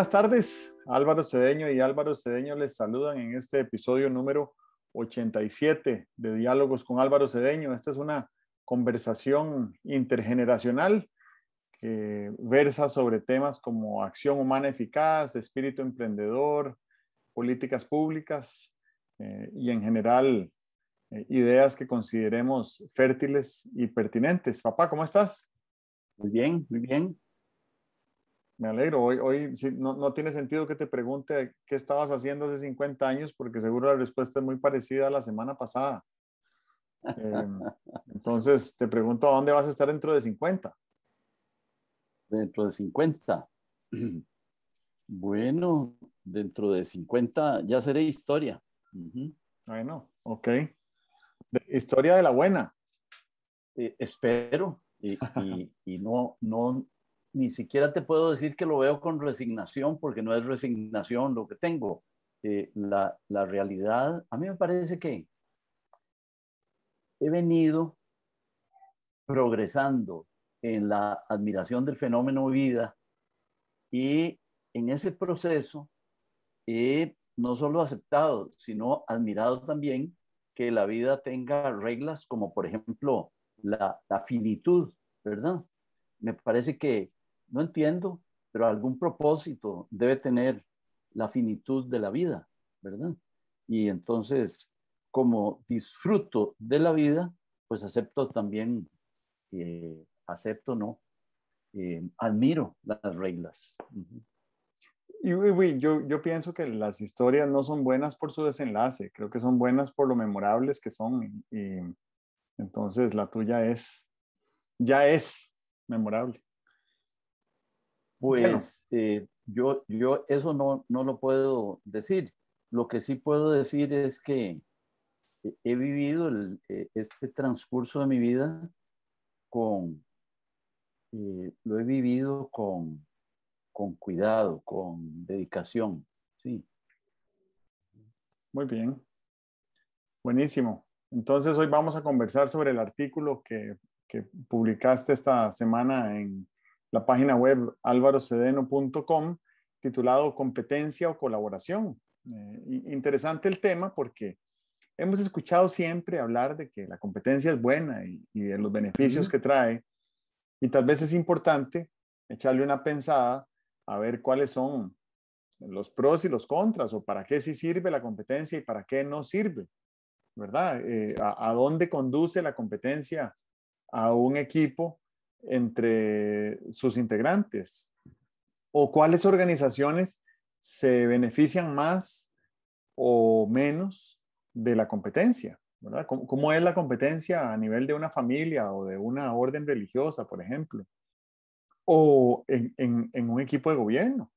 Buenas tardes, Álvaro Cedeño y Álvaro Cedeño les saludan en este episodio número 87 de Diálogos con Álvaro Cedeño. Esta es una conversación intergeneracional que versa sobre temas como acción humana eficaz, espíritu emprendedor, políticas públicas eh, y en general eh, ideas que consideremos fértiles y pertinentes. Papá, ¿cómo estás? Muy bien, muy bien. Me alegro, hoy, hoy no, tiene sentido que te pregunte qué estabas haciendo hace 50 años, porque seguro la respuesta es muy parecida a la semana pasada. Eh, entonces, te pregunto, ¿a dónde vas a estar dentro de 50? Dentro de 50. Bueno, dentro de 50 ya seré historia. Bueno, ok. historia de la buena. Eh, espero y, no, ni siquiera te puedo decir que lo veo con resignación, porque no es resignación lo que tengo. Eh, la, realidad, a mí me parece que he venido progresando en la admiración del fenómeno vida y en ese proceso he no solo aceptado, sino admirado también que la vida tenga reglas como por ejemplo la, la finitud, ¿verdad? Me parece que no entiendo, pero algún propósito debe tener la finitud de la vida, ¿verdad? Y entonces, como disfruto de la vida, pues acepto también, eh, acepto, no, eh, admiro las reglas. Y, yo, pienso que las historias no son buenas por su desenlace, creo que son buenas por lo memorables que son. y entonces la tuya es, ya es memorable. Pues eh, yo, yo eso no, no lo puedo decir. Lo que sí puedo decir es que he vivido eh, este transcurso de mi vida con, eh, lo he vivido con, con cuidado, con dedicación, sí. Muy bien, buenísimo. Entonces hoy vamos a conversar sobre el artículo que, que publicaste esta semana en la página web alvarocedeno.com titulado Competencia o Colaboración. Eh, interesante el tema porque hemos escuchado siempre hablar de que la competencia es buena y, de los beneficios que trae y tal vez es importante echarle una pensada a ver cuáles son los pros y los contras o para qué sí sirve la competencia y para qué no sirve, ¿verdad? Eh, a, dónde conduce la competencia a un equipo entre sus integrantes? ¿O cuáles organizaciones se benefician más o menos de la competencia? ¿verdad? ¿Cómo, es la competencia a nivel de una familia o de una orden religiosa, por ejemplo? O en, un equipo de gobierno.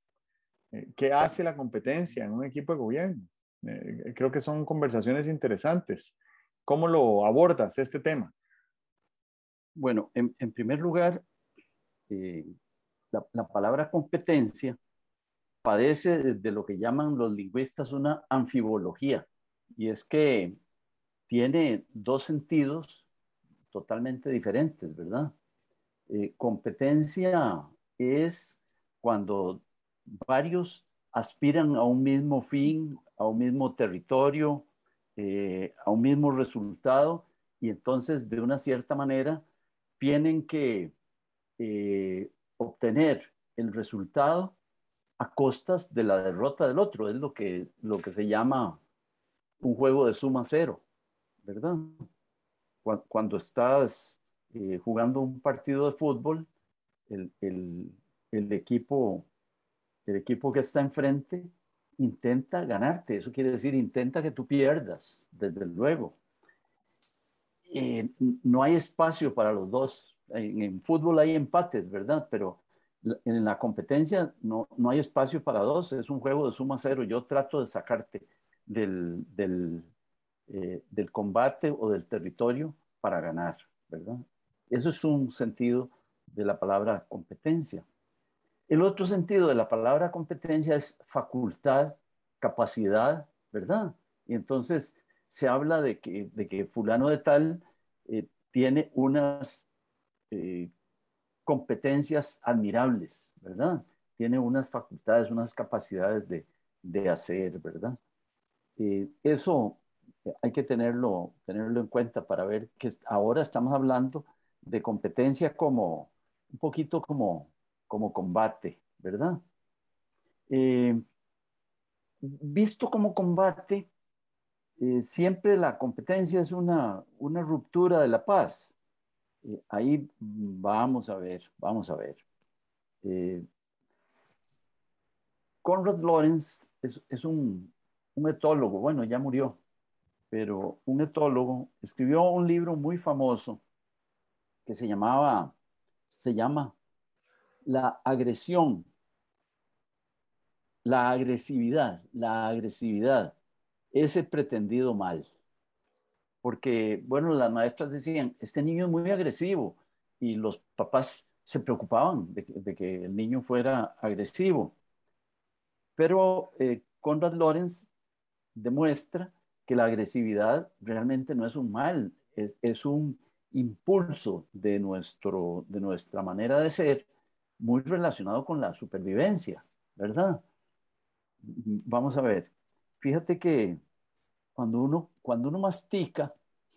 Eh, ¿Qué hace la competencia en un equipo de gobierno? Eh, creo que son conversaciones interesantes. ¿Cómo lo abordas este tema? Bueno, en, primer lugar, eh, la, palabra competencia padece de lo que llaman los lingüistas una anfibología, y es que tiene dos sentidos totalmente diferentes, ¿verdad? Eh, competencia es cuando varios aspiran a un mismo fin, a un mismo territorio, eh, a un mismo resultado, y entonces de una cierta manera tienen que eh, obtener el resultado a costas de la derrota del otro. Es lo que, lo que se llama un juego de suma cero, ¿verdad? Cuando, estás eh, jugando un partido de fútbol, el, el, equipo, el equipo que está enfrente intenta ganarte. Eso quiere decir, intenta que tú pierdas, desde luego. Eh, no hay espacio para los dos. En, fútbol hay empates, ¿verdad? Pero en la competencia no, no hay espacio para dos, es un juego de suma cero. Yo trato de sacarte del, del, eh, del combate o del territorio para ganar, ¿verdad? Eso es un sentido de la palabra competencia. El otro sentido de la palabra competencia es facultad, capacidad, ¿verdad? Y entonces se habla de que, fulano de tal eh, tiene unas eh, competencias admirables, ¿verdad? Tiene unas facultades, unas capacidades de, hacer, ¿verdad? Eh, eso hay que tenerlo, tenerlo en cuenta para ver que ahora estamos hablando de competencia como un poquito como, como combate, ¿verdad? visto como combate, eh, siempre la competencia es una, ruptura de la paz. Eh, ahí vamos a ver, vamos a ver. Eh, Conrad lawrence es, un, un, etólogo, bueno, ya murió, pero un etólogo escribió un libro muy famoso que se llamaba, se llama La agresión, la agresividad, la agresividad ese pretendido mal. Porque, bueno, las maestras decían, este niño es muy agresivo y los papás se preocupaban de, que el niño fuera agresivo. Pero eh, Conrad Lorenz demuestra que la agresividad realmente no es un mal, es, es un impulso de, nuestro, de nuestra manera de ser muy relacionado con la supervivencia, ¿verdad? Vamos a ver fíjate que cuando uno, cuando uno mastica,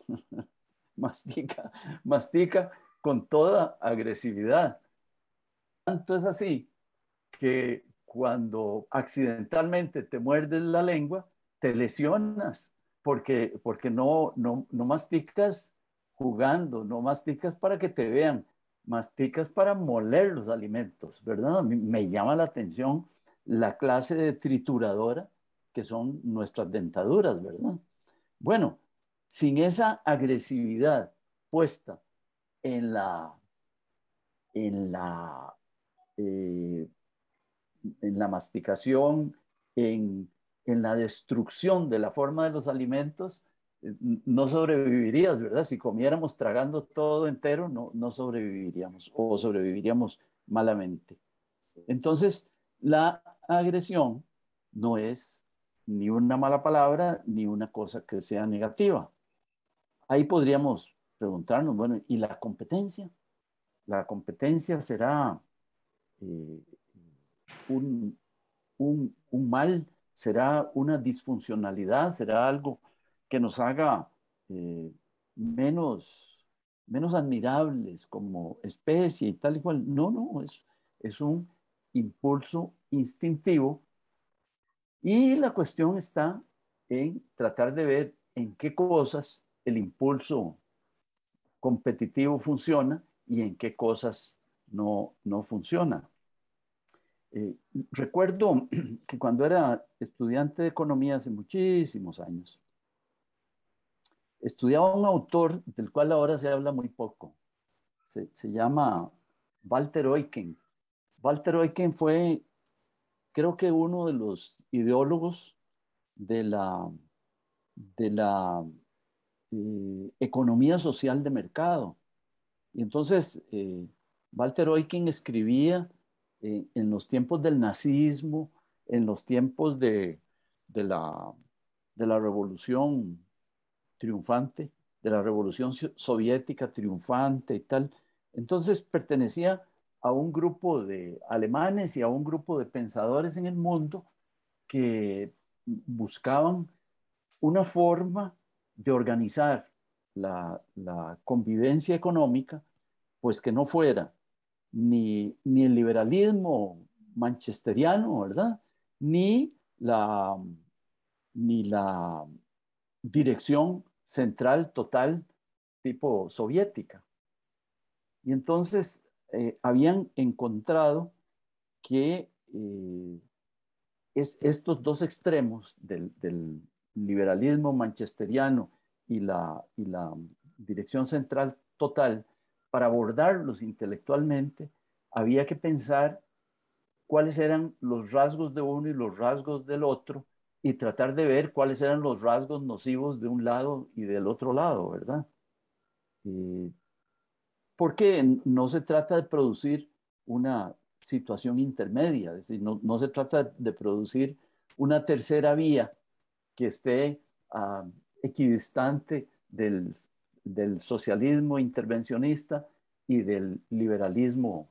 mastica, mastica con toda agresividad. Tanto es así que cuando accidentalmente te muerdes la lengua, te lesionas porque, porque no, no, masticas jugando, no masticas para que te vean, masticas para moler los alimentos, ¿verdad? Me llama la atención la clase de trituradora que son nuestras dentaduras, ¿verdad? Bueno, sin esa agresividad puesta en la, en la, eh, en la masticación, en, la destrucción de la forma de los alimentos, eh, no sobrevivirías, ¿verdad? Si comiéramos tragando todo entero, no, no sobreviviríamos o sobreviviríamos malamente. Entonces, la agresión no es ni una mala palabra, ni una cosa que sea negativa. Ahí podríamos preguntarnos, bueno, ¿y la competencia? ¿La competencia será eh, un, un, mal? ¿Será una disfuncionalidad? ¿Será algo que nos haga eh, menos, menos admirables como especie y tal y cual? No, no, es, es un impulso instintivo y la cuestión está en tratar de ver en qué cosas el impulso competitivo funciona y en qué cosas no, funciona. Eh, recuerdo que cuando era estudiante de economía hace muchísimos años, estudiaba un autor del cual ahora se habla muy poco. Se, se llama Walter Eucken. Walter Eucken fue creo que uno de los ideólogos de la, de la eh, economía social de mercado. Y entonces, eh, Walter Oikin escribía eh, en los tiempos del nazismo, en los tiempos de, la, de la revolución triunfante, de la revolución soviética triunfante y tal. Entonces pertenecía a un grupo de alemanes y a un grupo de pensadores en el mundo que buscaban una forma de organizar la, convivencia económica, pues que no fuera ni, ni el liberalismo manchesteriano, ¿verdad? Ni la, ni la dirección central total tipo soviética. Y entonces eh, habían encontrado que eh, es, estos dos extremos del, liberalismo manchesteriano y la, la, dirección central total, para abordarlos intelectualmente, había que pensar cuáles eran los rasgos de uno y los rasgos del otro y tratar de ver cuáles eran los rasgos nocivos de un lado y del otro lado, ¿verdad? Eh, porque no se trata de producir una situación intermedia, es decir, no, se trata de producir una tercera vía que esté ah, equidistante del, del, socialismo intervencionista y del liberalismo,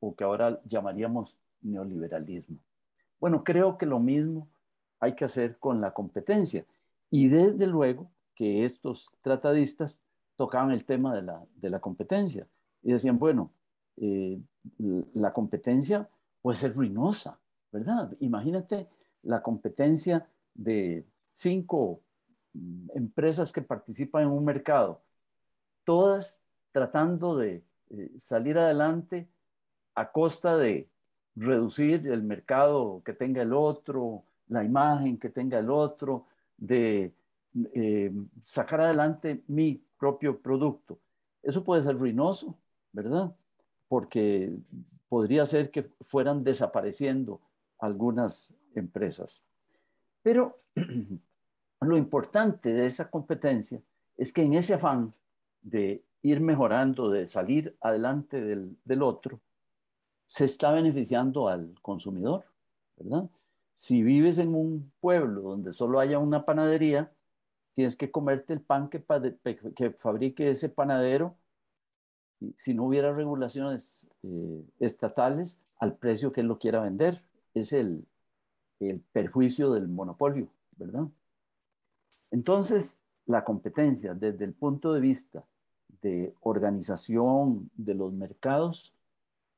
o que ahora llamaríamos neoliberalismo. Bueno, creo que lo mismo hay que hacer con la competencia. Y desde luego que estos tratadistas tocaban el tema de la, competencia y decían, bueno, eh, la competencia puede ser ruinosa, ¿verdad? Imagínate la competencia de cinco mm, empresas que participan en un mercado, todas tratando de eh, salir adelante a costa de reducir el mercado que tenga el otro, la imagen que tenga el otro, de eh, sacar adelante mi propio producto. Eso puede ser ruinoso, ¿verdad? Porque podría ser que fueran desapareciendo algunas empresas. Pero lo importante de esa competencia es que en ese afán de ir mejorando, de salir adelante del, otro, se está beneficiando al consumidor, ¿verdad? Si vives en un pueblo donde solo haya una panadería, tienes que comerte el pan que, que fabrique ese panadero si no hubiera regulaciones eh, estatales al precio que él lo quiera vender. Es el, el perjuicio del monopolio, ¿verdad? Entonces, la competencia desde el punto de vista de organización de los mercados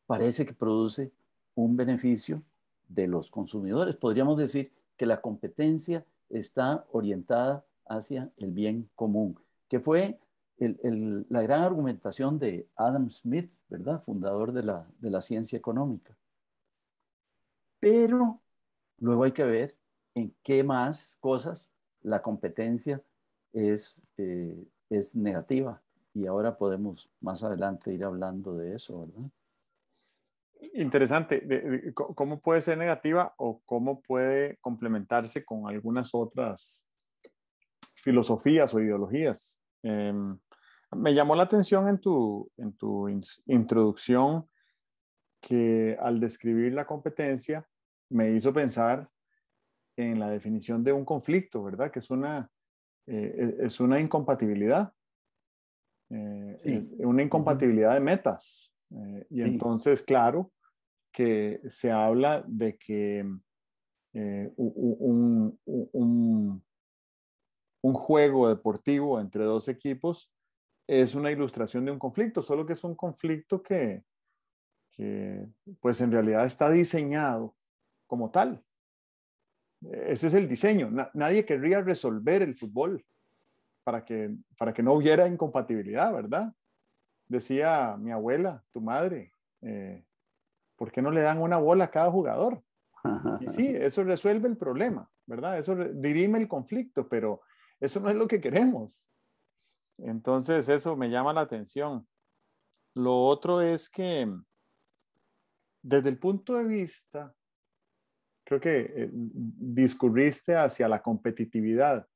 parece que produce un beneficio de los consumidores. Podríamos decir que la competencia está orientada hacia el bien común, que fue la gran argumentación de Adam Smith, ¿verdad? Fundador de la, ciencia económica. Pero luego hay que ver en qué más cosas la competencia es, eh, es negativa. Y ahora podemos más adelante ir hablando de eso, Interesante. ¿Cómo puede ser negativa o cómo puede complementarse con algunas otras filosofías o ideologías. Em, me llamó la atención en tu, en tu introducción que al describir la competencia me hizo pensar en la definición de un conflicto, ¿verdad? Que es una, eh, e, es una incompatibilidad, eh, eh, una incompatibilidad de metas. y entonces, claro, que se habla de que un, un juego deportivo entre dos equipos es una ilustración de un conflicto, solo que es un conflicto que, pues en realidad está diseñado como tal. E-, ese es el diseño. nadie querría resolver el fútbol para que, para que no hubiera incompatibilidad, ¿verdad? Decía mi abuela, tu madre, eh, ¿por qué no le dan una bola a cada jugador? Y sí, eso resuelve el problema, ¿verdad? Eso dirime el conflicto, pero eso no es lo que queremos. Entonces, eso me llama la atención. Lo otro es que desde el punto de vista, creo que eh, discurriste hacia la competitividad.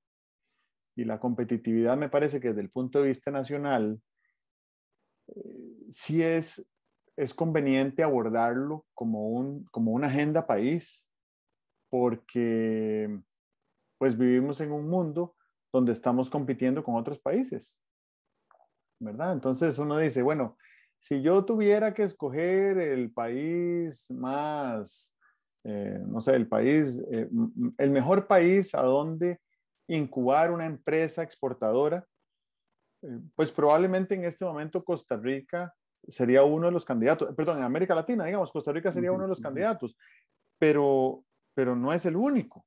Y la competitividad me parece que desde el punto de vista nacional, eh, sí es, conveniente abordarlo como, como una agenda país, porque pues vivimos en un mundo donde estamos compitiendo con otros países. ¿Verdad? Entonces uno dice, bueno, si yo tuviera que escoger el país más, eh, no sé, el país, eh, el mejor país a donde incubar una empresa exportadora, eh, pues probablemente en este momento Costa Rica sería uno de los candidatos, perdón, en América Latina, digamos, Costa Rica sería uno de los candidatos, pero, pero no es el único.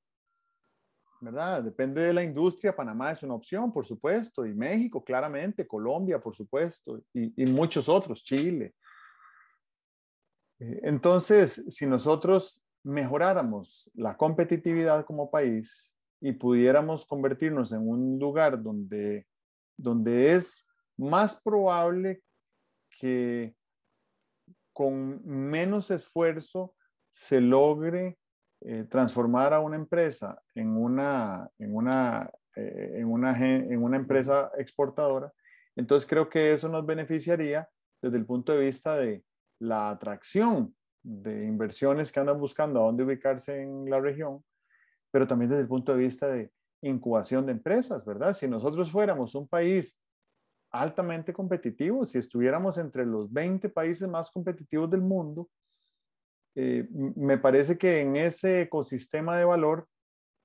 Depende de la industria, Panamá es una opción, por supuesto, y México, claramente, Colombia, por supuesto, y, y muchos otros, Chile. Eh, entonces, si nosotros mejoráramos la competitividad como país y pudiéramos convertirnos en un lugar donde, donde es más probable que con menos esfuerzo se logre eh, transformar a una empresa en una, en una eh, empresa exportadora, entonces creo que eso nos beneficiaría desde el punto de vista de la atracción de inversiones que andan buscando a dónde ubicarse en la región, pero también desde el punto de vista de incubación de empresas, ¿verdad? Si nosotros fuéramos un país altamente competitivo, si estuviéramos entre los 20 países más competitivos del mundo, eh, me parece que en ese ecosistema de valor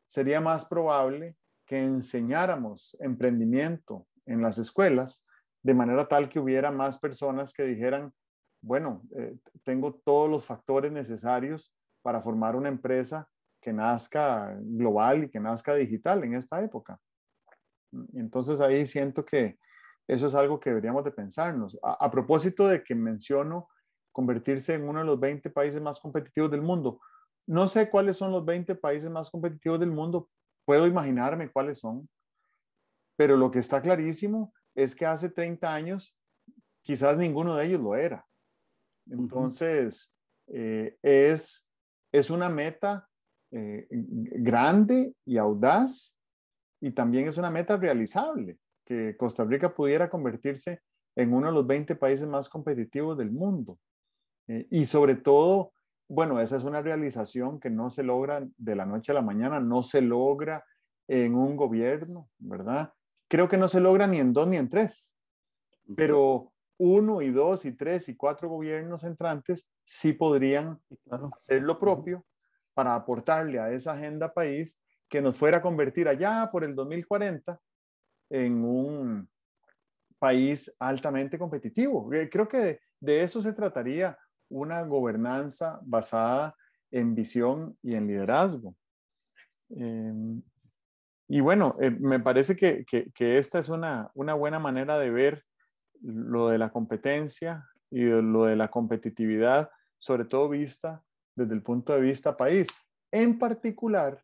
sería más probable que enseñáramos emprendimiento en las escuelas de manera tal que hubiera más personas que dijeran, bueno, eh, tengo todos los factores necesarios para formar una empresa que nazca global y que nazca digital en esta época. Entonces ahí siento que eso es algo que deberíamos de pensarnos. a propósito de que menciono convertirse en uno de los 20 países más competitivos del mundo. No sé cuáles son los 20 países más competitivos del mundo, puedo imaginarme cuáles son, pero lo que está clarísimo es que hace 30 años quizás ninguno de ellos lo era. Entonces, eh, es, una meta eh, grande y audaz y también es una meta realizable, que Costa Rica pudiera convertirse en uno de los 20 países más competitivos del mundo. Eh, y sobre todo, bueno, esa es una realización que no se logra de la noche a la mañana, no se logra en un gobierno, ¿verdad? Creo que no se logra ni en dos ni en tres, pero uno y dos y tres y cuatro gobiernos entrantes sí podrían hacer lo propio para aportarle a esa agenda país que nos fuera a convertir allá por el 2040 en un país altamente competitivo. Eh, creo que de eso se trataría una gobernanza basada en visión y en liderazgo. Em, y bueno, eh, me parece que, esta es una, buena manera de ver lo de la competencia y lo de la competitividad, sobre todo vista desde el punto de vista país, en particular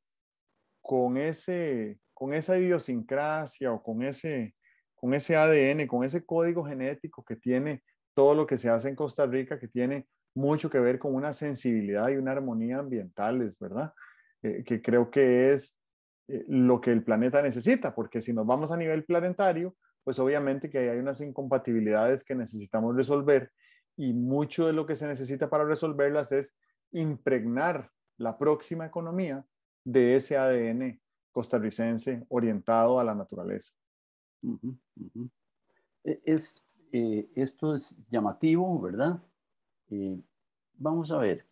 con, ese, con esa idiosincrasia o con ese, con ese ADN, con ese código genético que tiene todo lo que se hace en Costa Rica, que tiene mucho que ver con una sensibilidad y una armonía ambientales, ¿verdad? Eh, que creo que es eh, lo que el planeta necesita, porque si nos vamos a nivel planetario, pues obviamente que hay unas incompatibilidades que necesitamos resolver y mucho de lo que se necesita para resolverlas es impregnar la próxima economía de ese ADN costarricense orientado a la naturaleza. E, es, eh, esto es llamativo, ¿verdad? Eh, vamos a ver,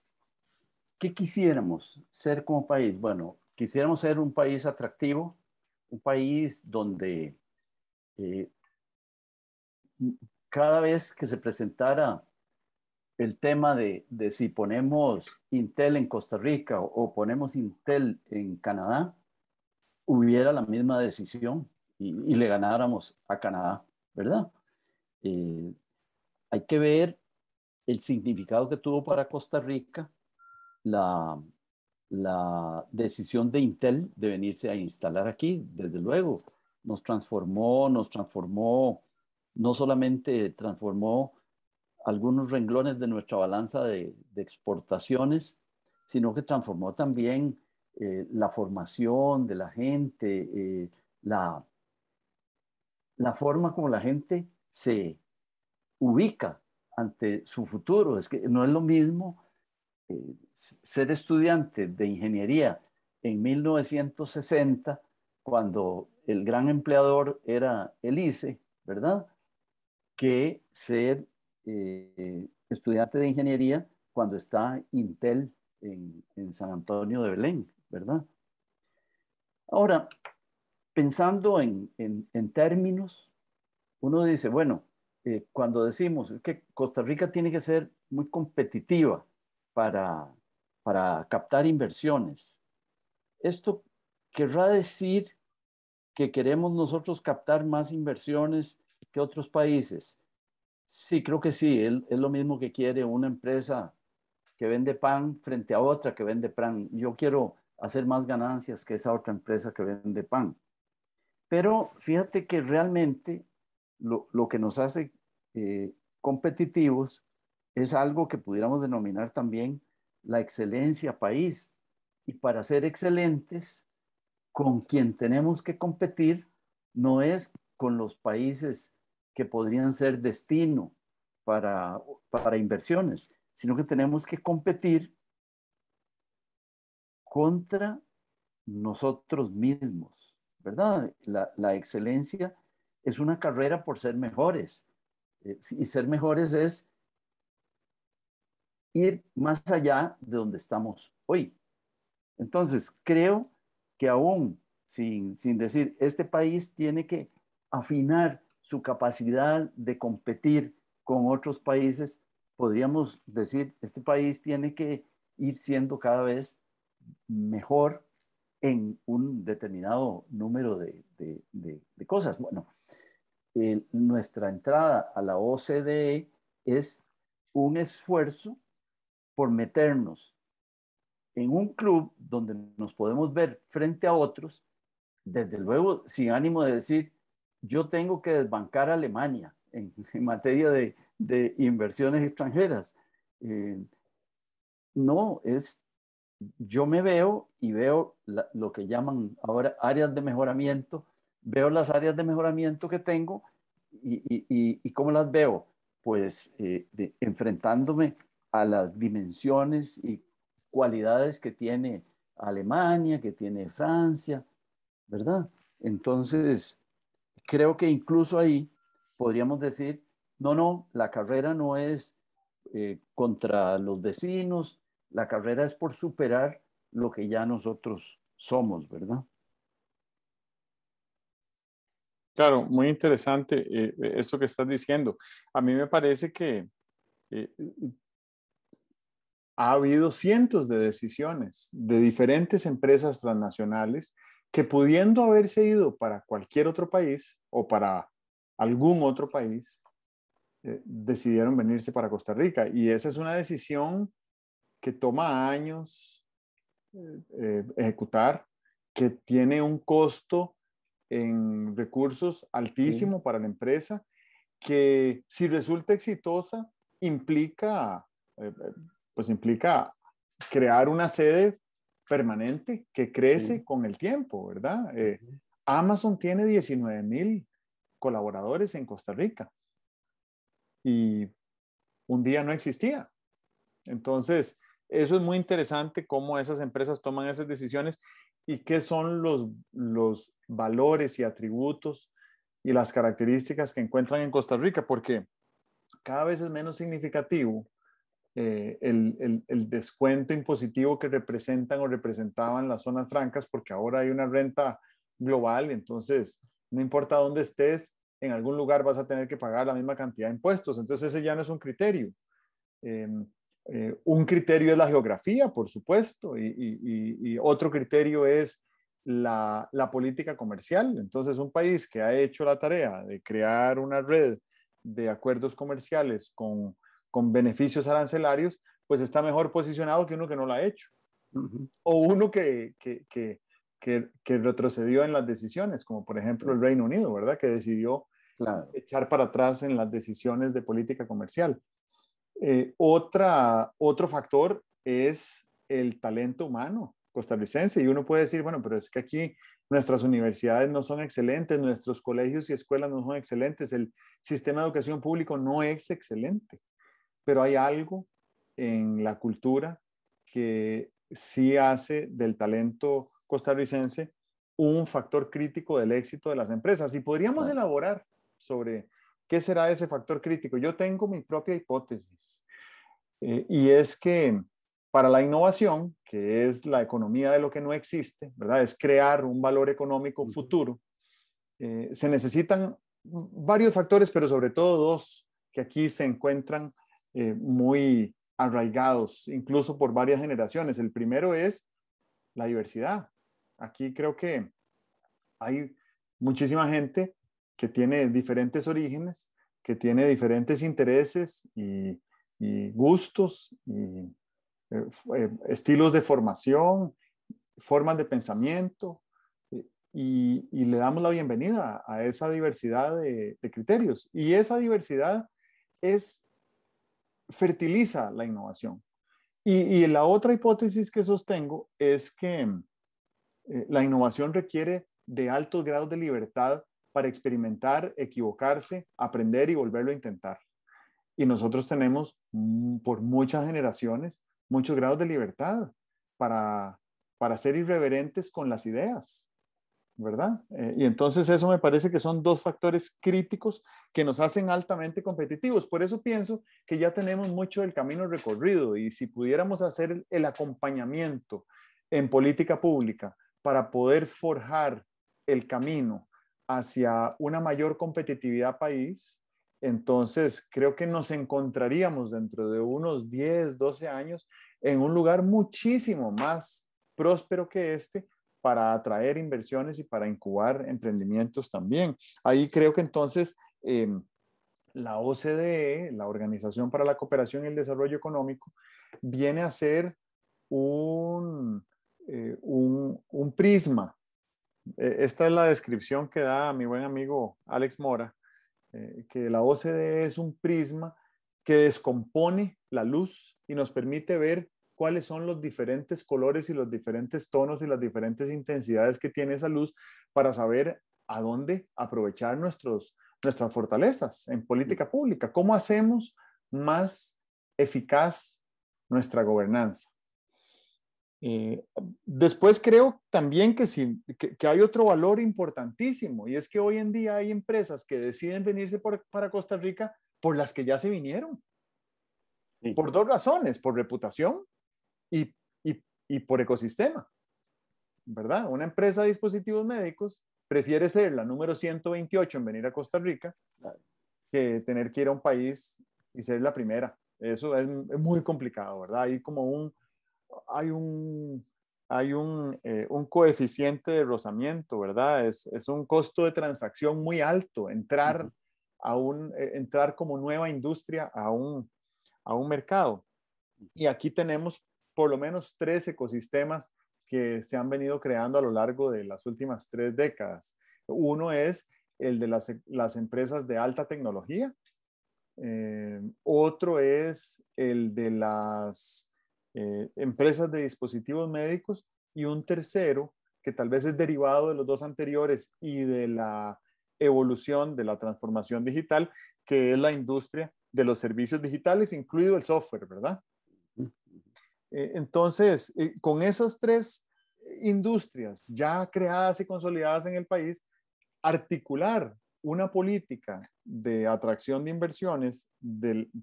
¿qué quisiéramos ser como país? Bueno, quisiéramos ser un país atractivo, un país donde eh, cada vez que se presentara el tema de, si ponemos Intel en Costa Rica o, ponemos Intel en Canadá, hubiera la misma decisión y, le ganáramos a Canadá, ¿verdad? Eh, hay que ver el significado que tuvo para Costa Rica la, decisión de Intel de venirse a instalar aquí, desde luego, nos transformó, nos transformó, no solamente transformó algunos renglones de nuestra balanza de, exportaciones, sino que transformó también eh, la formación de la gente, eh, la forma como la gente se ubica ante su futuro. Es que no es lo mismo eh, ser estudiante de ingeniería en 1960, cuando el gran empleador era el ICE, ¿verdad? Que ser eh, estudiante de ingeniería cuando está Intel en, San Antonio de Belén, ¿verdad? Ahora, pensando en términos, uno dice, bueno, eh, cuando decimos que Costa Rica tiene que ser muy competitiva para, para captar inversiones, esto querrá decir que queremos nosotros captar más inversiones que otros países. Sí, creo que sí, es lo mismo que quiere una empresa que vende pan frente a otra que vende pan. Yo quiero hacer más ganancias que esa otra empresa que vende pan. Pero fíjate que realmente lo, lo que nos hace eh, competitivos, es algo que pudiéramos denominar también la excelencia país. Y para ser excelentes, con quien tenemos que competir no es con los países que podrían ser destino para, para inversiones, sino que tenemos que competir contra nosotros mismos, ¿verdad? la excelencia es una carrera por ser mejores eh, y ser mejores es ir más allá de donde estamos hoy. Entonces, creo que aún sin, decir, este país tiene que afinar su capacidad de competir con otros países, podríamos decir, este país tiene que ir siendo cada vez mejor en un determinado número de, de cosas. Bueno, nuestra entrada a la OCDE es un esfuerzo por meternos en un club donde nos podemos ver frente a otros, desde luego sin ánimo de decir, yo tengo que desbancar a Alemania en, materia de, inversiones extranjeras. Eh, no, es, yo me veo y veo lo que llaman ahora áreas de mejoramiento veo las áreas de mejoramiento que tengo y, y, y, cómo las veo, pues eh, enfrentándome a las dimensiones y cualidades que tiene Alemania, que tiene Francia, ¿verdad? Entonces, creo que incluso ahí podríamos decir, no, no, la carrera no es eh, contra los vecinos, la carrera es por superar lo que ya nosotros somos, ¿verdad? Claro, muy interesante eh, eh, esto que estás diciendo. A mí me parece que eh, mm, ha habido cientos de decisiones de diferentes empresas transnacionales que pudiendo haberse ido para cualquier otro país o para algún otro país, decidieron venirse para Costa Rica. Y esa es una decisión que toma años ejecutar, que tiene un costo en recursos altísimo para la empresa, que si resulta exitosa, implica, eh, eh, pues implica crear una sede permanente que crece con el tiempo, ¿verdad? Eh, Amazon tiene 19 mil colaboradores en Costa Rica y un día no existía. Entonces, eso es muy interesante cómo esas empresas toman esas decisiones y qué son los, valores y atributos y las características que encuentran en Costa Rica, porque cada vez es menos significativo eh, el, descuento impositivo que representan o representaban las zonas francas, porque ahora hay una renta global, entonces no importa dónde estés, en algún lugar vas a tener que pagar la misma cantidad de impuestos, entonces ese ya no es un criterio. Em, eh, un criterio es la geografía, por supuesto, y, otro criterio es la, política comercial. Entonces, un país que ha hecho la tarea de crear una red de acuerdos comerciales con, beneficios arancelarios, pues está mejor posicionado que uno que no lo ha hecho. O uno que, retrocedió en las decisiones, como por ejemplo el Reino Unido, ¿verdad? Que decidió echar para atrás en las decisiones de política comercial. Eh, otra, otro factor es el talento humano costarricense. Y uno puede decir, bueno, pero es que aquí nuestras universidades no son excelentes, nuestros colegios y escuelas no son excelentes, el sistema de educación público no es excelente, pero hay algo en la cultura que sí hace del talento costarricense un factor crítico del éxito de las empresas. Y podríamos elaborar sobre ¿Qué será ese factor crítico? Yo tengo mi propia hipótesis eh, y es que para la innovación, que es la economía de lo que no existe, ¿verdad? Es crear un valor económico futuro. Eh, se necesitan varios factores, pero sobre todo dos que aquí se encuentran eh, muy arraigados, incluso por varias generaciones. El primero es la diversidad. Aquí creo que hay muchísima gente que tiene diferentes orígenes, que tiene diferentes intereses y, gustos y eh, eh, estilos de formación, formas de pensamiento, eh, y, le damos la bienvenida a esa diversidad de, criterios. Y esa diversidad es, fertiliza la innovación. Y, la otra hipótesis que sostengo es que la innovación requiere de altos grados de libertad para experimentar, equivocarse, aprender y volverlo a intentar. Y nosotros tenemos mm, por muchas generaciones muchos grados de libertad para, para ser irreverentes con las ideas, ¿verdad? Eh, y entonces eso me parece que son dos factores críticos que nos hacen altamente competitivos. Por eso pienso que ya tenemos mucho del camino recorrido y si pudiéramos hacer el acompañamiento en política pública para poder forjar el camino hacia una mayor competitividad país, entonces creo que nos encontraríamos dentro de unos 10, 12 años en un lugar muchísimo más próspero que este para atraer inversiones y para incubar emprendimientos también. Ahí creo que entonces em, la OCDE, la Organización para la Cooperación y el Desarrollo Económico, viene a ser un, eh, un prisma eh, esta es la descripción que da mi buen amigo Alex Mora, eh, que la OCDE es un prisma que descompone la luz y nos permite ver cuáles son los diferentes colores y los diferentes tonos y las diferentes intensidades que tiene esa luz para saber a dónde aprovechar nuestras fortalezas en política pública, cómo hacemos más eficaz nuestra gobernanza. Eh, después creo también que, sí que, hay otro valor importantísimo y es que hoy en día hay empresas que deciden venirse para Costa Rica por las que ya se vinieron. Por dos razones, por reputación y, por ecosistema. ¿Verdad? Una empresa de dispositivos médicos prefiere ser la número 128 en venir a Costa Rica que tener que ir a un país y ser la primera. Eso es muy complicado, ¿verdad? Hay como un, hay un, hay un, eh, un coeficiente de rozamiento, ¿verdad? Es, es, un costo de transacción muy alto entrar, a un, eh, entrar como nueva industria a un, a un mercado. Y aquí tenemos por lo menos tres ecosistemas que se han venido creando a lo largo de las últimas tres décadas. Uno es el de las, las empresas de alta tecnología, eh, otro es el de las eh, empresas de dispositivos médicos y un tercero que tal vez es derivado de los dos anteriores y de la evolución de la transformación digital, que es la industria de los servicios digitales, incluido el software, ¿verdad? Eh, entonces, eh, con esas tres industrias ya creadas y consolidadas en el país, articular una política de atracción de inversiones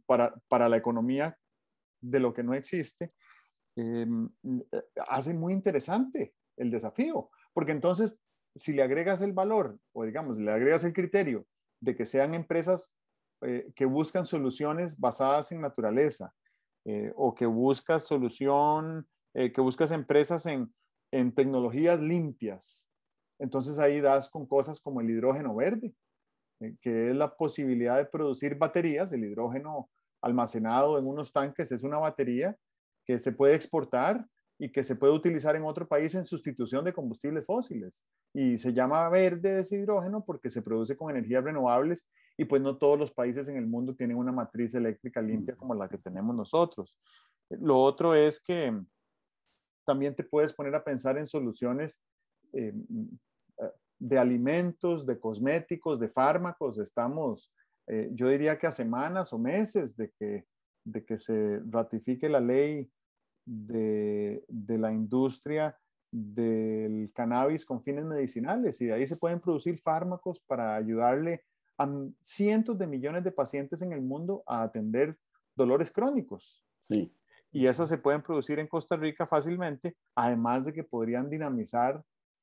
para, para la economía de lo que no existe, em, eh, hace muy interesante el desafío, porque entonces si le agregas el valor o digamos, le agregas el criterio de que sean empresas eh, que buscan soluciones basadas en naturaleza eh, o que buscas solución, que buscas empresas en, en tecnologías limpias, entonces ahí das con cosas como el hidrógeno verde, que es la posibilidad de producir baterías, el hidrógeno almacenado en unos tanques, es una batería que se puede exportar y que se puede utilizar en otro país en sustitución de combustibles fósiles. Y se llama verde ese hidrógeno porque se produce con energías renovables y pues no todos los países en el mundo tienen una matriz eléctrica limpia mm. como la que tenemos nosotros. Lo otro es que también te puedes poner a pensar en soluciones eh, de alimentos, de cosméticos, de fármacos. Estamos eh, yo diría que a semanas o meses de que, se ratifique la ley de, la industria del cannabis con fines medicinales y de ahí se pueden producir fármacos para ayudarle a cientos de millones de pacientes en el mundo a atender dolores crónicos. Sí. Y esas se pueden producir en Costa Rica fácilmente, además de que podrían dinamizar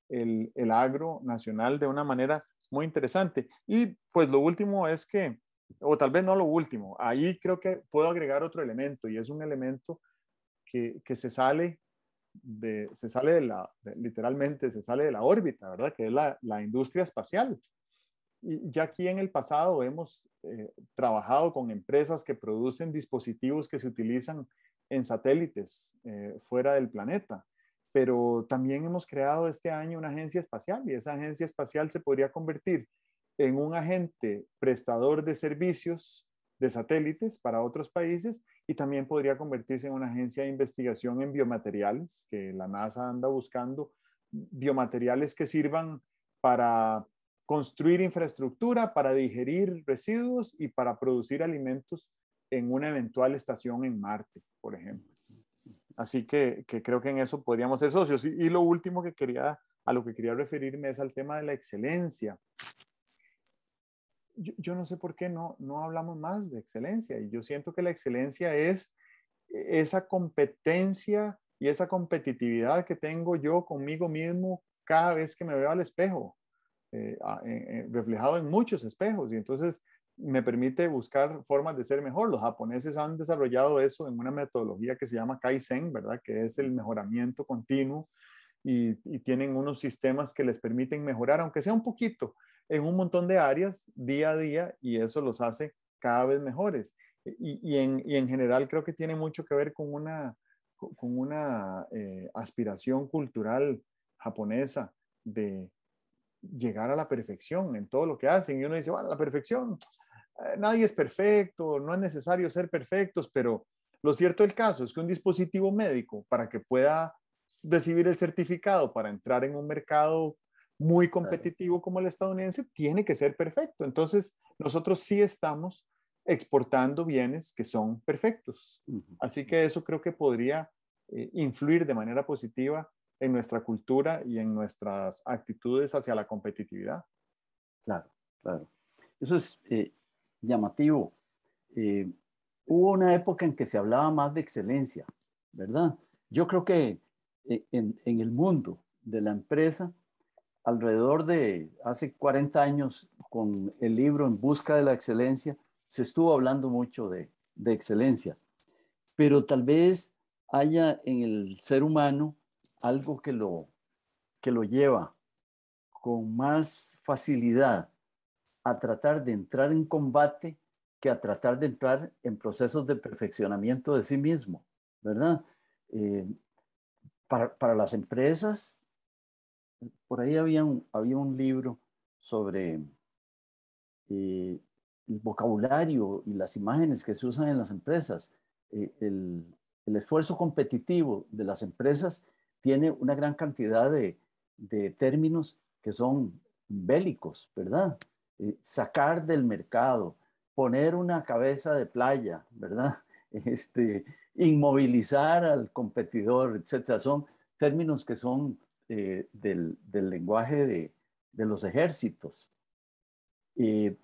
el agro nacional de una manera muy interesante. Y pues lo último es que, o tal vez no lo último, ahí creo que puedo agregar otro elemento y es un elemento que, que se sale, de, se sale de la, literalmente se sale de la órbita, ¿verdad? Que es la, la industria espacial. Y ya aquí en el pasado hemos eh, trabajado con empresas que producen dispositivos que se utilizan en satélites eh, fuera del planeta pero también hemos creado este año una agencia espacial y esa agencia espacial se podría convertir en un agente prestador de servicios de satélites para otros países y también podría convertirse en una agencia de investigación en biomateriales, que la NASA anda buscando biomateriales que sirvan para construir infraestructura, para digerir residuos y para producir alimentos en una eventual estación en Marte, por ejemplo. Así que, creo que en eso podríamos ser socios. Y, lo último que quería, a lo que quería referirme es al tema de la excelencia. Yo, no sé por qué no, hablamos más de excelencia. Y yo siento que la excelencia es esa competencia y esa competitividad que tengo yo conmigo mismo cada vez que me veo al espejo, eh, reflejado en muchos espejos. Y entonces me permite buscar formas de ser mejor. Los japoneses han desarrollado eso en una metodología que se llama Kaizen, ¿verdad? Que es el mejoramiento continuo y, tienen unos sistemas que les permiten mejorar, aunque sea un poquito, en un montón de áreas día a día y eso los hace cada vez mejores. Y, en, general creo que tiene mucho que ver con una, con una eh, aspiración cultural japonesa de llegar a la perfección en todo lo que hacen. Y uno dice, bueno, la perfección, eh, nadie es perfecto, no es necesario ser perfectos, pero lo cierto del caso es que un dispositivo médico, para que pueda recibir el certificado para entrar en un mercado muy competitivo como el estadounidense, tiene que ser perfecto. Entonces, nosotros sí estamos exportando bienes que son perfectos. Así que eso creo que podría eh, influir de manera positiva en nuestra cultura y en nuestras actitudes hacia la competitividad. Claro, claro. Eso es eh, llamativo. Eh, hubo una época en que se hablaba más de excelencia, ¿verdad? Yo creo que eh, en, el mundo de la empresa, alrededor de hace 40 años, con el libro En Busca de la Excelencia, se estuvo hablando mucho de, de excelencia, pero tal vez haya en el ser humano algo que lo, que lo lleva con más facilidad a tratar de entrar en combate que a tratar de entrar en procesos de perfeccionamiento de sí mismo, ¿verdad? Eh, para, las empresas, por ahí había un, libro sobre eh, el vocabulario y las imágenes que se usan en las empresas. Eh, el, esfuerzo competitivo de las empresas tiene una gran cantidad de términos que son bélicos, ¿verdad? Eh, sacar del mercado, poner una cabeza de playa, ¿verdad? Este, inmovilizar al competidor, etcétera. Son términos que son eh, del, lenguaje de, los ejércitos. Eh,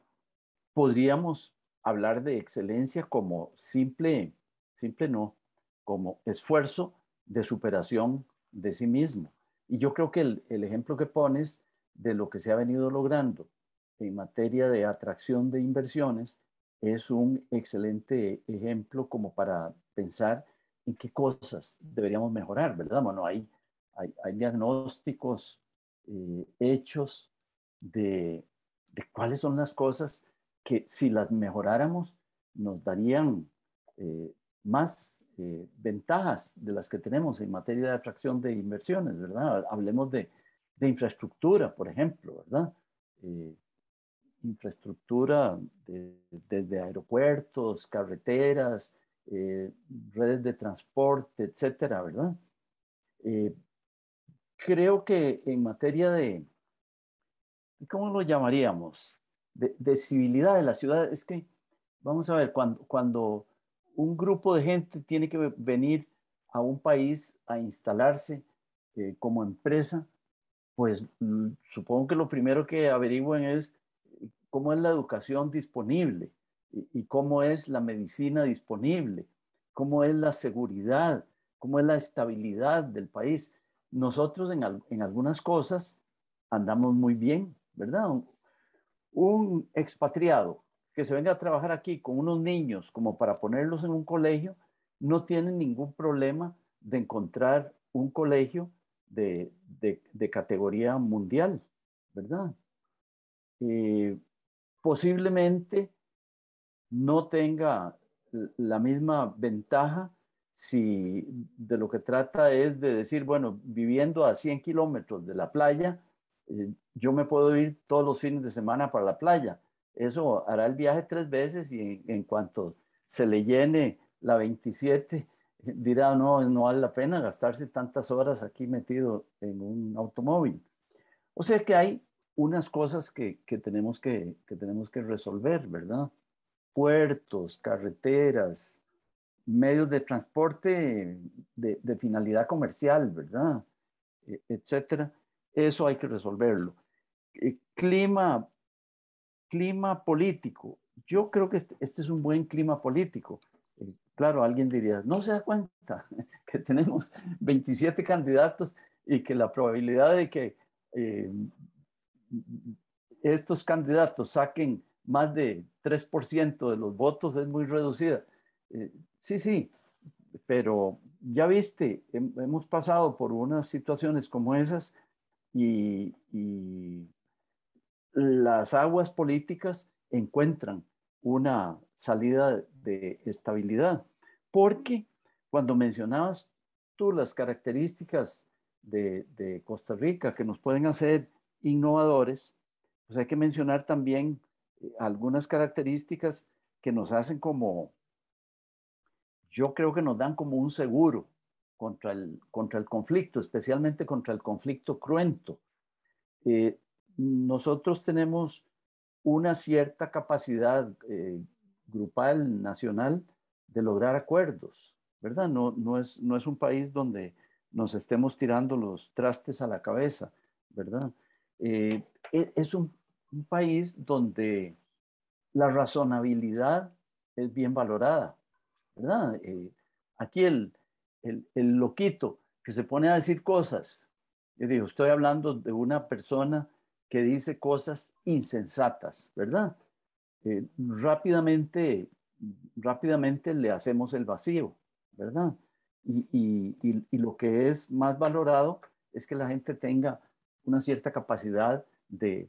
podríamos hablar de excelencia como simple, simple no, como esfuerzo de superación de sí mismo. Y yo creo que el ejemplo que pones de lo que se ha venido logrando en materia de atracción de inversiones es un excelente ejemplo como para pensar en qué cosas deberíamos mejorar, ¿verdad? Bueno, hay, hay, diagnósticos eh, hechos de, cuáles son las cosas que si las mejoráramos nos darían eh, más eh, ventajas de las que tenemos en materia de atracción de inversiones, ¿verdad? Hablemos de, infraestructura, por ejemplo, ¿verdad? infraestructura desde aeropuertos, carreteras, eh, redes de transporte, etcétera, ¿verdad? Eh, creo que en materia de, ¿cómo lo llamaríamos? De, civilidad de la ciudad, es que, vamos a ver, cuando, cuando un grupo de gente tiene que venir a un país a instalarse eh, como empresa, pues mm, supongo que lo primero que averigüen es cómo es la educación disponible y, cómo es la medicina disponible, cómo es la seguridad, cómo es la estabilidad del país. Nosotros en, algunas cosas andamos muy bien, ¿verdad? Un, expatriado que se venga a trabajar aquí con unos niños como para ponerlos en un colegio, no tiene ningún problema de encontrar un colegio de, categoría mundial, ¿verdad? Eh, posiblemente no tenga la misma ventaja si de lo que trata es de decir, bueno, viviendo a 100 kilómetros de la playa, eh, yo me puedo ir todos los fines de semana para la playa. Eso hará el viaje tres veces y en cuanto se le llene la 27, eh, dirá, no, no vale la pena gastarse tantas horas aquí metido en un automóvil. O sea que hay unas cosas que, que tenemos que, tenemos que resolver, ¿verdad? Puertos, carreteras, medios de transporte de, finalidad comercial, ¿verdad? E, etcétera. Eso hay que resolverlo. Eh, clima, clima político. Yo creo que este, este es un buen clima político. Eh, claro, alguien diría, no se da cuenta que tenemos 27 candidatos y que la probabilidad de que eh, estos candidatos saquen más de 3% de los votos es muy reducida. Eh, sí, sí, pero ya viste, hemos pasado por unas situaciones como esas y, las aguas políticas encuentran una salida de estabilidad, porque cuando mencionabas tú las características de Costa Rica que nos pueden hacer innovadores, pues hay que mencionar también eh, algunas características que nos hacen como, yo creo que nos dan como un seguro contra el, contra el conflicto, especialmente contra el conflicto cruento. Eh, nosotros tenemos una cierta capacidad eh, grupal, nacional, de lograr acuerdos, ¿verdad? No, no, es, no es un país donde nos estemos tirando los trastes a la cabeza, ¿verdad? Eh, e-, es un, país donde la razonabilidad es bien valorada, ¿verdad? Eh, aquí el, loquito que se pone a decir cosas, yo digo, estoy hablando de una persona que dice cosas insensatas, ¿verdad? Eh, rápidamente, rápidamente le hacemos el vacío, ¿verdad? y lo que es más valorado es que la gente tenga una cierta capacidad de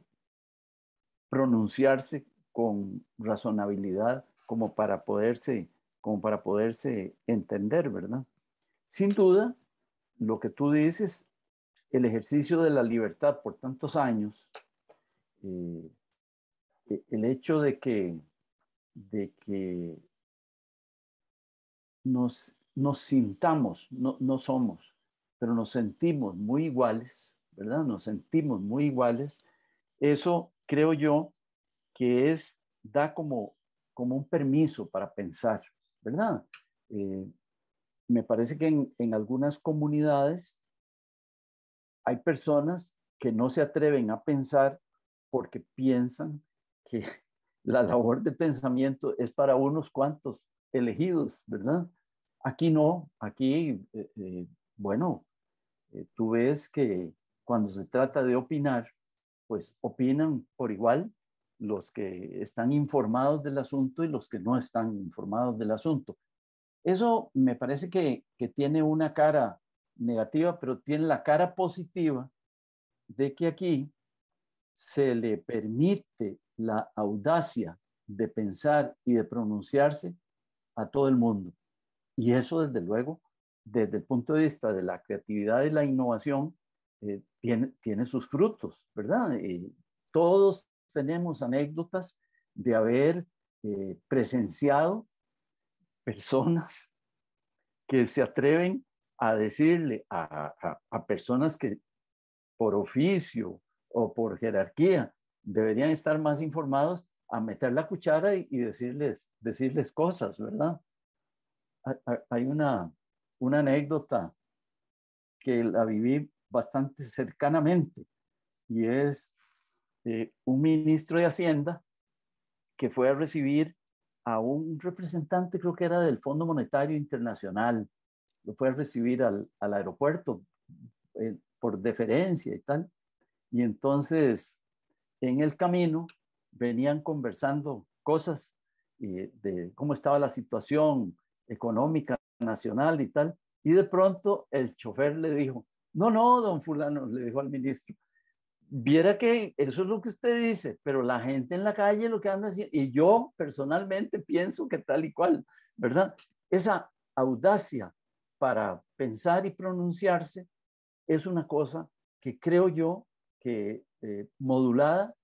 pronunciarse con razonabilidad como para poderse, como para poderse entender, ¿verdad? Sin duda, lo que tú dices, el ejercicio de la libertad por tantos años, eh, e-, el hecho de que, de nos, nos sintamos, no somos, pero nos sentimos muy iguales, ¿verdad? Nos sentimos muy iguales. Eso creo yo que es, da como, como un permiso para pensar, ¿verdad? Eh, me parece que en, algunas comunidades hay personas que no se atreven a pensar porque piensan que la labor de pensamiento es para unos cuantos elegidos, ¿verdad? Aquí no, aquí, eh, eh, bueno, tú ves que cuando se trata de opinar, pues opinan por igual los que están informados del asunto y los que no están informados del asunto. Eso me parece que, que tiene una cara negativa, pero tiene la cara positiva de que aquí se le permite la audacia de pensar y de pronunciarse a todo el mundo. Y eso, desde luego, desde el punto de vista de la creatividad y la innovación, eh, tiene, sus frutos, ¿verdad? Eh, todos tenemos anécdotas de haber eh, presenciado personas que se atreven a decirle a, personas que por oficio o por jerarquía deberían estar más informados a meter la cuchara y, decirles, decirles cosas, ¿verdad? Hay una, una anécdota que la viví bastante cercanamente, y es eh, un ministro de Hacienda que fue a recibir a un representante, creo que era del Fondo Monetario Internacional, lo fue a recibir al, aeropuerto eh, por deferencia y tal, y entonces en el camino venían conversando cosas eh, de cómo estaba la situación económica nacional y tal, y de pronto el chofer le dijo, no, no, don fulano, le dijo al ministro, viera que eso es lo que usted dice, pero la gente en la calle lo que anda haciendo, y yo personalmente pienso que tal y cual, ¿verdad? Esa audacia para pensar y pronunciarse es una cosa que creo yo que eh, modulada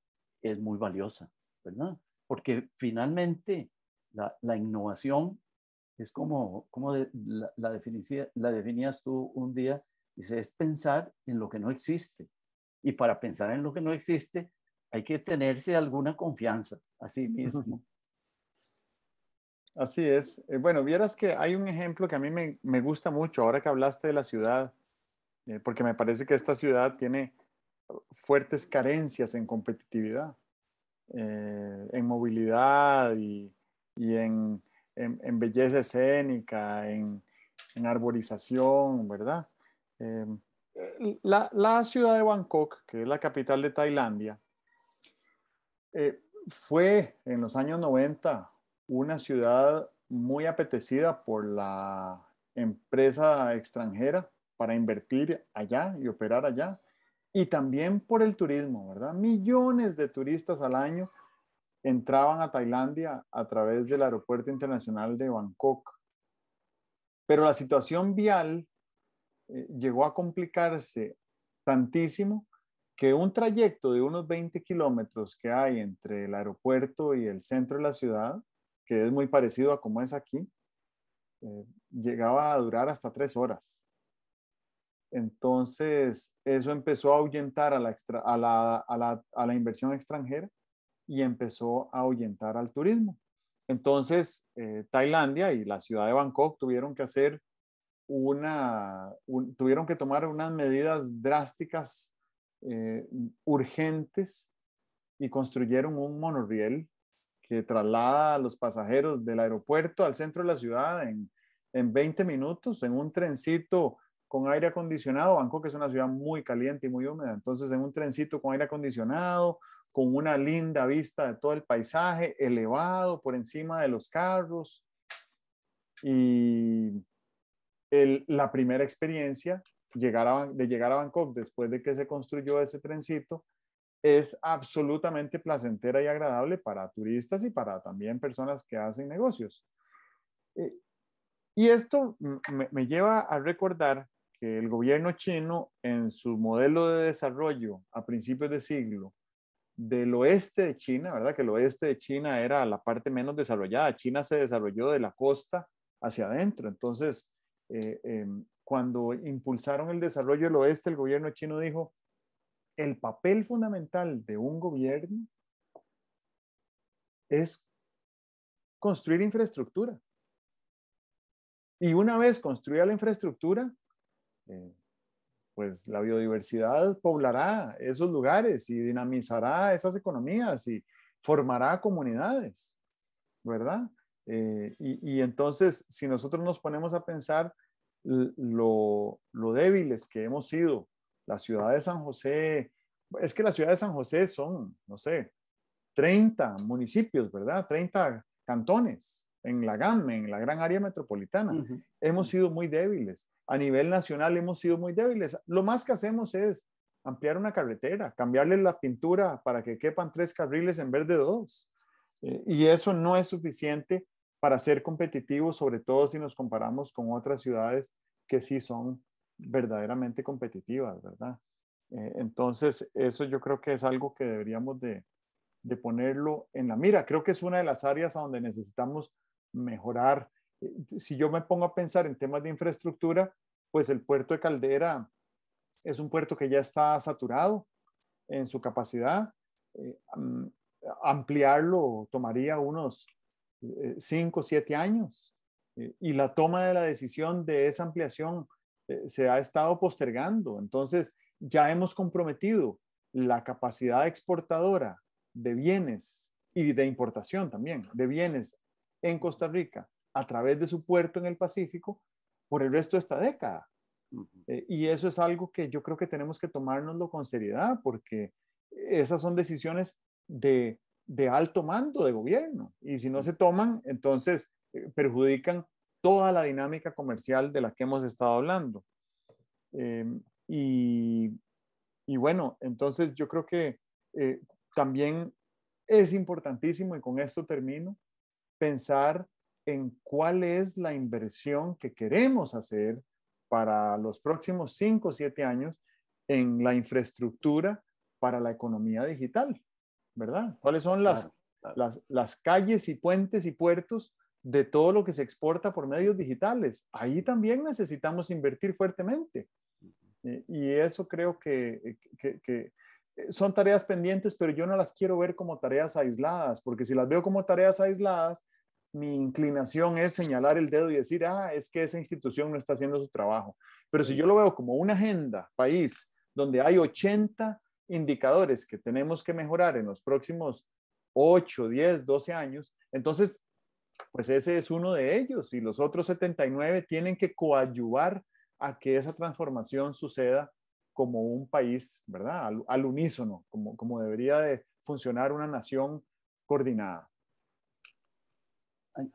es muy valiosa, ¿verdad? Porque finalmente la, innovación es como, como la, la definías tú un día, es pensar en lo que no existe. Y para pensar en lo que no existe, hay que tenerse alguna confianza a sí mismo. Así es. Eh, bueno, vieras que hay un ejemplo que a mí me, gusta mucho ahora que hablaste de la ciudad, eh, porque me parece que esta ciudad tiene fuertes carencias en competitividad, eh, en movilidad y, en, belleza escénica, en arborización, ¿verdad? Em, la, ciudad de Bangkok, que es la capital de Tailandia, eh, fue en los años 90 una ciudad muy apetecida por la empresa extranjera para invertir allá y operar allá, y también por el turismo, ¿verdad? Millones de turistas al año entraban a Tailandia a través del Aeropuerto Internacional de Bangkok. Pero la situación vial eh, llegó a complicarse tantísimo que un trayecto de unos 20 kilómetros que hay entre el aeropuerto y el centro de la ciudad, que es muy parecido a como es aquí, eh, llegaba a durar hasta tres horas. Entonces, eso empezó a ahuyentar a la, a, la, inversión extranjera y empezó a ahuyentar al turismo. Entonces, eh, Tailandia y la ciudad de Bangkok tuvieron que hacer una, tuvieron que tomar unas medidas drásticas, eh, urgentes, y construyeron un monorriel que traslada a los pasajeros del aeropuerto al centro de la ciudad en, en 20 minutos, en un trencito con aire acondicionado. que es una ciudad muy caliente y muy húmeda, entonces en un trencito con aire acondicionado, con una linda vista de todo el paisaje, elevado por encima de los carros. Y la primera experiencia de llegar a Bangkok después de que se construyó ese trencito es absolutamente placentera y agradable para turistas y para también personas que hacen negocios. Eh, y esto me, me, lleva a recordar que el gobierno chino en su modelo de desarrollo a principios de siglo del oeste de China, ¿verdad? Que el oeste de China era la parte menos desarrollada. China se desarrolló de la costa hacia adentro. Entonces, eh, em, cuando impulsaron el desarrollo del oeste, el gobierno chino dijo, el papel fundamental de un gobierno es construir infraestructura. Y una vez construida la infraestructura, eh, pues la biodiversidad poblará esos lugares y dinamizará esas economías y formará comunidades, ¿verdad? Eh, y, entonces, si nosotros nos ponemos a pensar lo, débiles que hemos sido, la ciudad de San José, es que la ciudad de San José son, no sé, 30 municipios, ¿verdad? 30 cantones en la GAM, en la gran área metropolitana. Hemos sido muy débiles. A nivel nacional hemos sido muy débiles. Lo más que hacemos es ampliar una carretera, cambiarle la pintura para que quepan tres carriles en vez de dos. Eh, y eso no es suficiente para ser competitivos, sobre todo si nos comparamos con otras ciudades que sí son verdaderamente competitivas, ¿verdad? Eh, entonces, eso yo creo que es algo que deberíamos de, ponerlo en la mira. Creo que es una de las áreas a donde necesitamos mejorar. Eh, si yo me pongo a pensar en temas de infraestructura, pues el puerto de Caldera es un puerto que ya está saturado en su capacidad. Eh, ampliarlo tomaría unos eh, o siete años. Eh, y la toma de la decisión de esa ampliación eh, se ha estado postergando. Entonces, ya hemos comprometido la capacidad exportadora de bienes y de importación también, de bienes en Costa Rica a través de su puerto en el Pacífico por el resto de esta década. y eso es algo que yo creo que tenemos que tomárnoslo con seriedad porque esas son decisiones de de alto mando de gobierno. Y si no se toman, entonces eh, perjudican toda la dinámica comercial de la que hemos estado hablando. Em, y, bueno, entonces yo creo que eh, también es importantísimo, y con esto termino, pensar en cuál es la inversión que queremos hacer para los próximos cinco o 7 años en la infraestructura para la economía digital. ¿verdad? ¿Cuáles son las, las, las calles y puentes y puertos de todo lo que se exporta por medios digitales? Ahí también necesitamos invertir fuertemente. Eh, y eso creo que, que, que, son tareas pendientes, pero yo no las quiero ver como tareas aisladas, porque si las veo como tareas aisladas, mi inclinación es señalar el dedo y decir, ah, es que esa institución no está haciendo su trabajo. Pero si yo lo veo como una agenda, país, donde hay 80 indicadores que tenemos que mejorar en los próximos 8, 10, 12 años, entonces, pues ese es uno de ellos y los otros 79 tienen que coadyuvar a que esa transformación suceda como un país, ¿verdad? Al, unísono, como, como debería de funcionar una nación coordinada.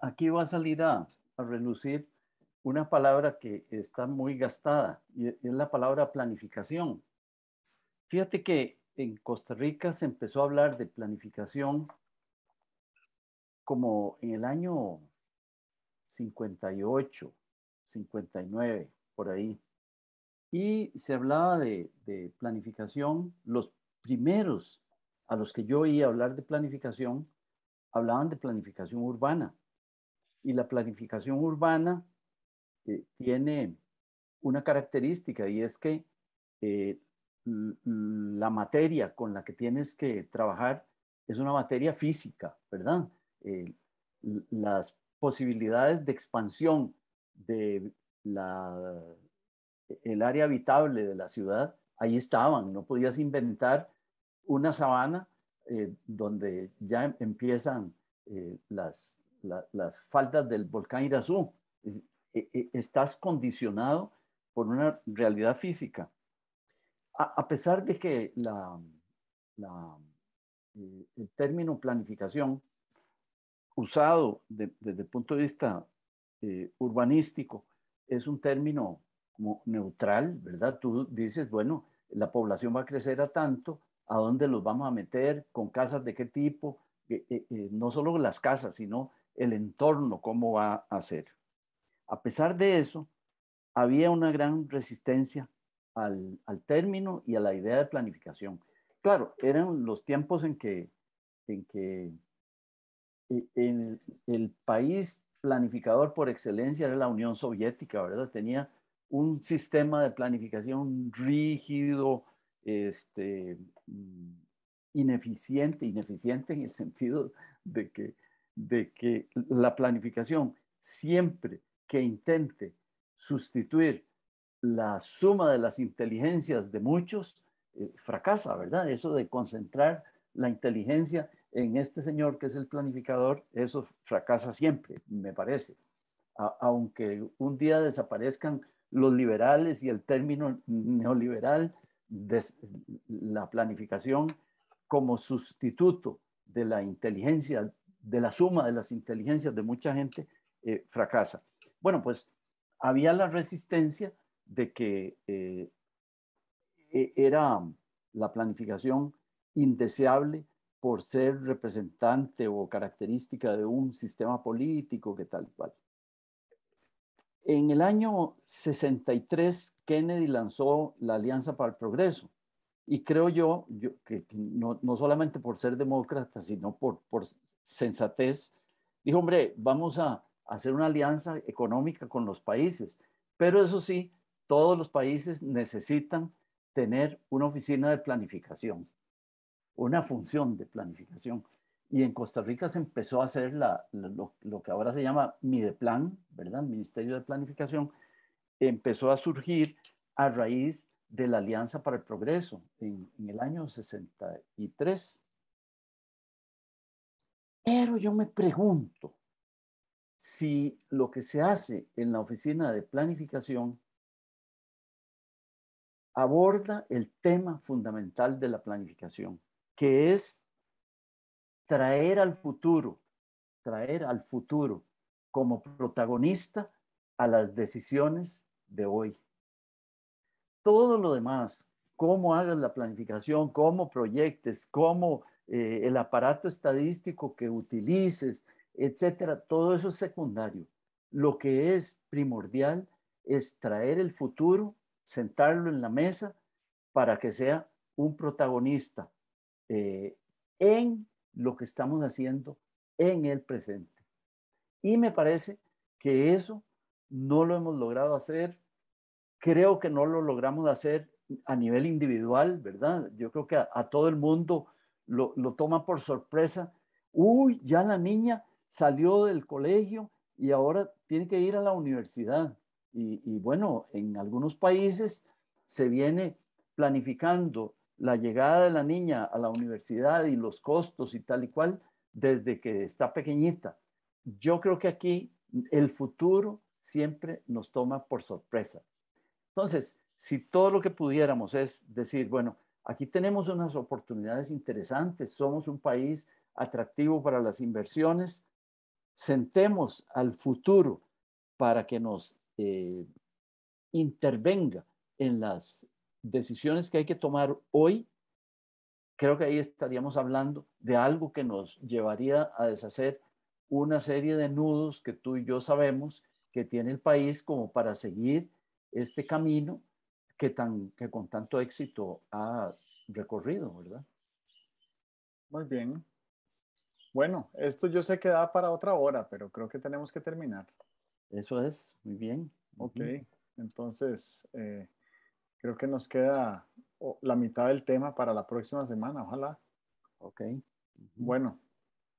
Aquí va a salir a, a relucir una palabra que está muy gastada y es la palabra planificación. Fíjate que en Costa Rica se empezó a hablar de planificación como en el año 58, 59, por ahí. Y se hablaba de, planificación. Los primeros a los que yo oí hablar de planificación hablaban de planificación urbana. Y la planificación urbana eh, tiene una característica y es que eh, la materia con la que tienes que trabajar es una materia física, ¿verdad? Eh, las posibilidades de expansión de la, el área habitable de la ciudad, ahí estaban, no podías inventar una sabana eh, donde ya empiezan eh, las, la, las faldas del volcán Irazú. E, e, estás condicionado por una realidad física a, pesar de que eh, el término planificación usado desde el punto de vista eh, urbanístico es un término como neutral, ¿verdad? Tú dices, bueno, la población va a crecer a tanto, ¿a dónde los vamos a meter? ¿Con casas de qué tipo? Eh, no solo las casas, sino el entorno, cómo va a ser. A pesar de eso, había una gran resistencia al, término y a la idea de planificación. Claro, eran los tiempos en que, en que el, el, país planificador por excelencia era la Unión Soviética, ¿verdad? Tenía un sistema de planificación rígido, este, ineficiente, ineficiente en el sentido de que, de que la planificación siempre que intente sustituir la suma de las inteligencias de muchos eh, fracasa, ¿verdad? Eso de concentrar la inteligencia en este señor que es el planificador, eso fracasa siempre, me parece. aunque un día desaparezcan los liberales y el término neoliberal, de la planificación como sustituto de la inteligencia, de la suma de las inteligencias de mucha gente, eh, fracasa. Bueno, pues había la resistencia de que eh, e, era la planificación indeseable por ser representante o característica de un sistema político que tal cual. En el año 63, Kennedy lanzó la Alianza para el Progreso. Y creo yo, que no, solamente por ser demócrata, sino por sensatez, dijo, hombre, vamos a hacer una alianza económica con los países. Pero eso sí, todos los países necesitan tener una oficina de planificación, una función de planificación. Y en Costa Rica se empezó a hacer lo, que ahora se llama Mideplan, ¿verdad? El Ministerio de Planificación empezó a surgir a raíz de la Alianza para el Progreso en, en el año 63. Pero yo me pregunto si lo que se hace en la oficina de planificación aborda el tema fundamental de la planificación, que es traer al futuro, traer al futuro como protagonista a las decisiones de hoy. Todo lo demás, cómo hagas la planificación, cómo proyectes, cómo eh, el aparato estadístico que utilices, etcétera, todo eso es secundario. Lo que es primordial es traer el futuro sentarlo en la mesa para que sea un protagonista eh, en lo que estamos haciendo en el presente. Y me parece que eso no lo hemos logrado hacer. Creo que no lo logramos hacer a nivel individual, ¿verdad? Yo creo que a, todo el mundo lo, lo toma por sorpresa. Uy, ya la niña salió del colegio y ahora tiene que ir a la universidad. Y, bueno, en algunos países se viene planificando la llegada de la niña a la universidad y los costos y tal y cual desde que está pequeñita. Yo creo que aquí el futuro siempre nos toma por sorpresa. Entonces, si todo lo que pudiéramos es decir, bueno, aquí tenemos unas oportunidades interesantes, somos un país atractivo para las inversiones, sentemos al futuro para que nos eh, intervenga en las decisiones que hay que tomar hoy, creo que ahí estaríamos hablando de algo que nos llevaría a deshacer una serie de nudos que tú y yo sabemos que tiene el país como para seguir este camino que, tan, que con tanto éxito ha recorrido, ¿verdad? Muy bien. Bueno, esto yo sé que da para otra hora, pero creo que tenemos que terminar. Eso es, muy bien. Ok, entonces eh, creo que nos queda la mitad del tema para la próxima semana, ojalá. Ok. Bueno.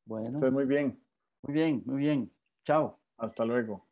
Bueno. muy bien. Muy bien, muy bien. Chao. Hasta luego.